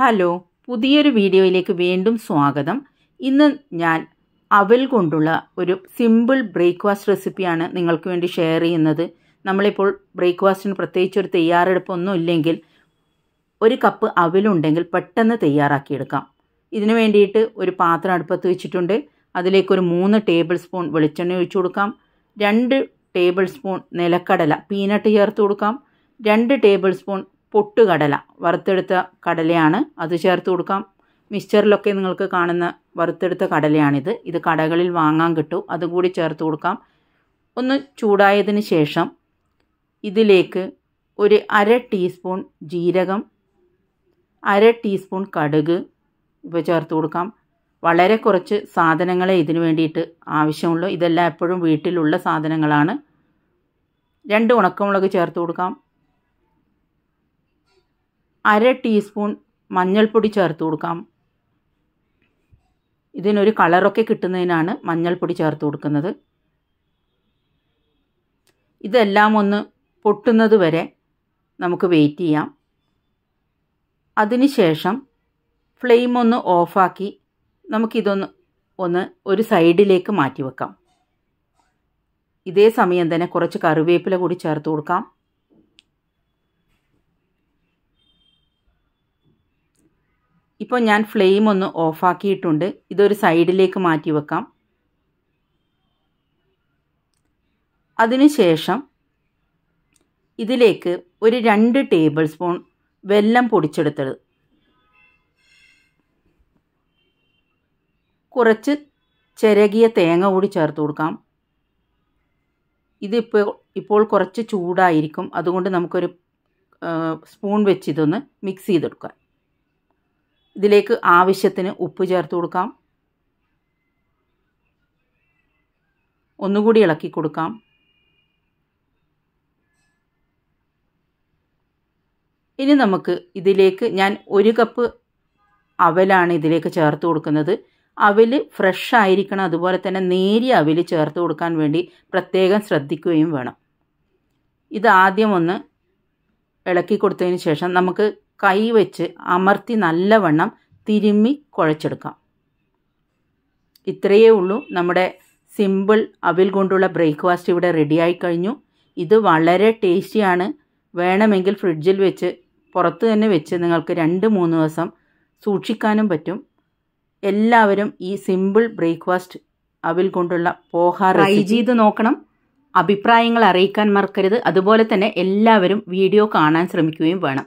hello പുതിയൊരു വീഡിയോയിലേക്ക് വീണ്ടും സ്വാഗതം ഇന്ന് ഞാൻ അവൽ കൊണ്ടുള്ള ഒരു സിമ്പിൾ ബ്രേക്ക്ഫാസ്റ്റ് റെസിപ്പിയാണ് നിങ്ങൾക്ക് വേണ്ടി ഷെയർ ചെയ്യുന്നത് നമ്മളിപ്പോൾ ബ്രേക്ക്ഫാസ്റ്റിന് പ്രത്യേകിച്ച് ഒരു തയ്യാറെടുപ്പൊന്നും ഇല്ലെങ്കിൽ ഒരു കപ്പ് അവലുണ്ടെങ്കിൽ പെട്ടെന്ന് തയ്യാറാക്കിയെടുക്കാം ഇതിനു വേണ്ടിയിട്ട് ഒരു പാത്രം അടുപ്പത്ത് വെച്ചിട്ടുണ്ട് അതിലേക്കൊരു മൂന്ന് ടേബിൾ സ്പൂൺ വെളിച്ചെണ്ണ ഒഴിച്ചു കൊടുക്കാം രണ്ട് ടേബിൾ സ്പൂൺ നിലക്കടല പീനട്ട് ചേർത്ത് കൊടുക്കാം രണ്ട് ടേബിൾ സ്പൂൺ പൊട്ടുകടല വറുത്തെടുത്ത കടലയാണ് അത് ചേർത്ത് കൊടുക്കാം മിക്സ്ചറിലൊക്കെ നിങ്ങൾക്ക് കാണുന്ന വറുത്തെടുത്ത കടലയാണിത് ഇത് കടകളിൽ വാങ്ങാൻ കിട്ടും അതും കൂടി ചേർത്ത് കൊടുക്കാം ഒന്ന് ചൂടായതിന് ശേഷം ഇതിലേക്ക് ഒരു അര ടീസ്പൂൺ ജീരകം അര ടീസ്പൂൺ കടുക് ഇവ ചേർത്ത് കൊടുക്കാം വളരെ കുറച്ച് സാധനങ്ങളെ ഇതിനു വേണ്ടിയിട്ട് ആവശ്യമുള്ളൂ ഇതെല്ലാം എപ്പോഴും വീട്ടിലുള്ള സാധനങ്ങളാണ് രണ്ട് ഉണക്കമുളക് ചേർത്ത് കൊടുക്കാം അര ടീസ്പൂൺ മഞ്ഞൾപ്പൊടി ചേർത്ത് കൊടുക്കാം ഇതിനൊരു കളറൊക്കെ കിട്ടുന്നതിനാണ് മഞ്ഞൾപ്പൊടി ചേർത്ത് കൊടുക്കുന്നത് ഇതെല്ലാം ഒന്ന് പൊട്ടുന്നത് വരെ നമുക്ക് വെയിറ്റ് ചെയ്യാം അതിനുശേഷം ഫ്ലെയിം ഒന്ന് ഓഫാക്കി നമുക്കിതൊന്ന് ഒന്ന് ഒരു സൈഡിലേക്ക് മാറ്റി വെക്കാം ഇതേ സമയം തന്നെ കുറച്ച് കറിവേപ്പില കൂടി ചേർത്ത് കൊടുക്കാം ഇപ്പോൾ ഞാൻ ഫ്ലെയിം ഒന്ന് ഓഫാക്കിയിട്ടുണ്ട് ഇതൊരു സൈഡിലേക്ക് മാറ്റി വെക്കാം അതിനുശേഷം ഇതിലേക്ക് ഒരു രണ്ട് ടേബിൾ സ്പൂൺ വെല്ലം പൊടിച്ചെടുത്തത് കുറച്ച് ചിരകിയ തേങ്ങ കൂടി ചേർത്ത് കൊടുക്കാം ഇതിപ്പോൾ ഇപ്പോൾ കുറച്ച് ചൂടായിരിക്കും അതുകൊണ്ട് നമുക്കൊരു സ്പൂൺ വെച്ച് ഇതൊന്ന് മിക്സ് ചെയ്തെടുക്കാം ഇതിലേക്ക് ആവശ്യത്തിന് ഉപ്പ് ചേർത്ത് കൊടുക്കാം ഒന്നുകൂടി ഇളക്കി കൊടുക്കാം ഇനി നമുക്ക് ഇതിലേക്ക് ഞാൻ ഒരു കപ്പ് അവലാണ് ഇതിലേക്ക് ചേർത്ത് കൊടുക്കുന്നത് അവൽ ഫ്രഷ് ആയിരിക്കണം അതുപോലെ തന്നെ നേരിയ അവൽ ചേർത്ത് കൊടുക്കാൻ വേണ്ടി പ്രത്യേകം ശ്രദ്ധിക്കുകയും വേണം ഇത് ആദ്യം ഒന്ന് ഇളക്കി കൊടുത്തതിന് ശേഷം നമുക്ക് കൈവച്ച് അമർത്തി നല്ലവണ്ണം തിരുമ്മി കുഴച്ചെടുക്കാം ഇത്രയേ ഉള്ളൂ നമ്മുടെ സിമ്പിൾ അവിൽ കൊണ്ടുള്ള ബ്രേക്ക്ഫാസ്റ്റ് ഇവിടെ റെഡിയായി കഴിഞ്ഞു ഇത് വളരെ ടേസ്റ്റിയാണ് വേണമെങ്കിൽ ഫ്രിഡ്ജിൽ വെച്ച് പുറത്ത് തന്നെ വെച്ച് നിങ്ങൾക്ക് രണ്ട് മൂന്ന് ദിവസം സൂക്ഷിക്കാനും പറ്റും എല്ലാവരും ഈ സിമ്പിൾ ബ്രേക്ക്ഫാസ്റ്റ് അവിൽ കൊണ്ടുള്ള പോഹ ട്രൈ ചെയ്ത് നോക്കണം അഭിപ്രായങ്ങൾ അറിയിക്കാൻ മറക്കരുത് അതുപോലെ തന്നെ എല്ലാവരും വീഡിയോ കാണാൻ ശ്രമിക്കുകയും വേണം